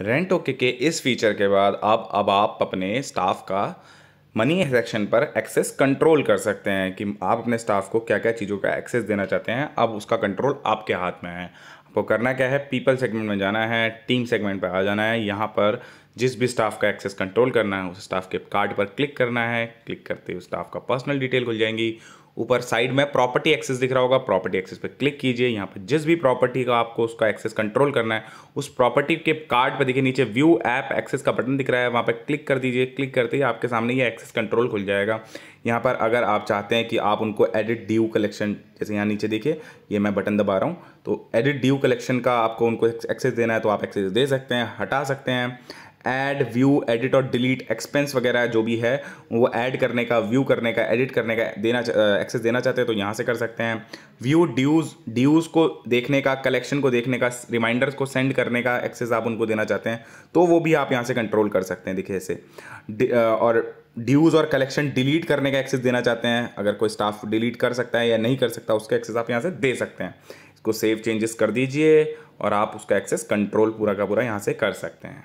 rent okay के इस feature के बाद आप अब आप अपने स्टाफ का मनी सेक्शन पर एक्सेस कंट्रोल कर सकते हैं कि आप अपने स्टाफ को क्या क्या चीज़ों का एक्सेस देना चाहते हैं अब उसका कंट्रोल आपके हाथ में है आपको करना क्या है पीपल सेगमेंट में जाना है टीम सेगमेंट पर आ जाना है यहाँ पर जिस भी स्टाफ का एक्सेस कंट्रोल करना है उस स्टाफ के कार्ड पर क्लिक करना है क्लिक करते हुए स्टाफ का पर्सनल डिटेल खुल जाएंगी ऊपर साइड में प्रॉपर्टी एक्सेस दिख रहा होगा प्रॉपर्टी एक्सेस पे क्लिक कीजिए यहाँ पर जिस भी प्रॉपर्टी का आपको उसका एक्सेस कंट्रोल करना है उस प्रॉपर्टी के कार्ड पर देखिए नीचे व्यू ऐप एक्सेस का बटन दिख रहा है वहाँ पर क्लिक कर दीजिए क्लिक करते ही आपके सामने ये एक्सेस कंट्रोल खुल जाएगा यहाँ पर अगर आप चाहते हैं कि आप उनको एडिट ड्यू कलेक्शन जैसे यहाँ नीचे देखिए ये मैं बटन दबा रहा हूँ तो एडिट ड्यू कलेक्शन का आपको उनको एक्सेस देना है तो आप एक्सेस दे सकते हैं हटा सकते हैं ऐड व्यू एडिट और डिलीट एक्सपेंस वगैरह जो भी है वो ऐड करने का व्यू करने का एडिट करने का देना एक्सेस देना चाहते हैं तो यहाँ से कर सकते हैं व्यू ड्यूज़ ड्यूज़ को देखने का कलेक्शन को देखने का रिमाइंडर्स को सेंड करने का एक्सेस आप उनको देना चाहते हैं तो वो भी आप यहाँ से कंट्रोल कर सकते हैं दिखे से और ड्यूज़ और कलेक्शन डिलीट करने का एक्सेस देना चाहते हैं अगर कोई स्टाफ डिलीट कर सकता है या नहीं कर सकता उसका एक्सेस आप यहाँ से दे सकते हैं इसको सेव चेंजेस कर दीजिए और आप उसका एक्सेस कंट्रोल पूरा का पूरा यहाँ से कर सकते हैं